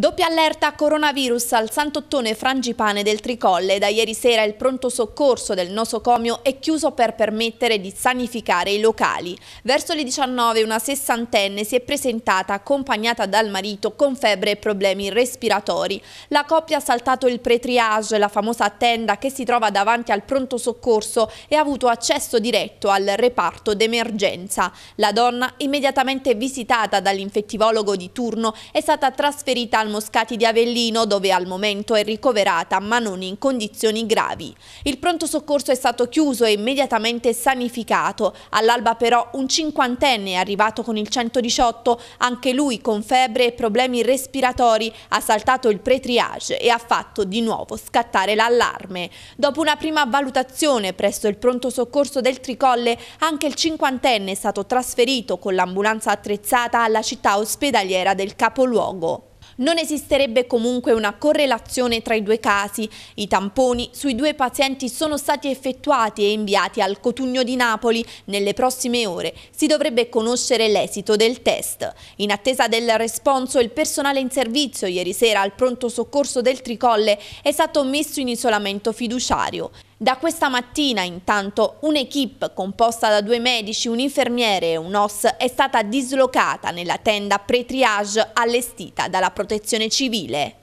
Doppia allerta coronavirus al Sant'Ottone Frangipane del Tricolle. Da ieri sera il pronto soccorso del nosocomio è chiuso per permettere di sanificare i locali. Verso le 19 una sessantenne si è presentata accompagnata dal marito con febbre e problemi respiratori. La coppia ha saltato il pre-triage, la famosa tenda che si trova davanti al pronto soccorso e ha avuto accesso diretto al reparto d'emergenza. La donna, immediatamente visitata dall'infettivologo di turno, è stata trasferita al al Moscati di Avellino dove al momento è ricoverata ma non in condizioni gravi. Il pronto soccorso è stato chiuso e immediatamente sanificato. All'alba però un cinquantenne è arrivato con il 118, anche lui con febbre e problemi respiratori, ha saltato il pre-triage e ha fatto di nuovo scattare l'allarme. Dopo una prima valutazione presso il pronto soccorso del Tricolle, anche il cinquantenne è stato trasferito con l'ambulanza attrezzata alla città ospedaliera del capoluogo. Non esisterebbe comunque una correlazione tra i due casi. I tamponi sui due pazienti sono stati effettuati e inviati al Cotugno di Napoli. Nelle prossime ore si dovrebbe conoscere l'esito del test. In attesa del responso, il personale in servizio ieri sera al pronto soccorso del Tricolle è stato messo in isolamento fiduciario. Da questa mattina intanto un'equipe composta da due medici, un infermiere e un OS è stata dislocata nella tenda pre-triage allestita dalla protezione civile.